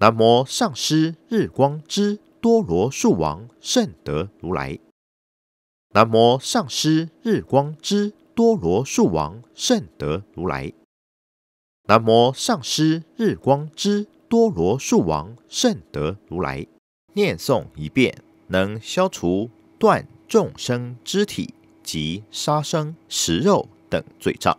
南无上师日光之多罗树王圣德如来，南无上师日光之多罗树王圣德如来，南无上师日光之多罗树王圣德如来，念诵一遍，能消除断众生肢体及杀生食肉等罪障。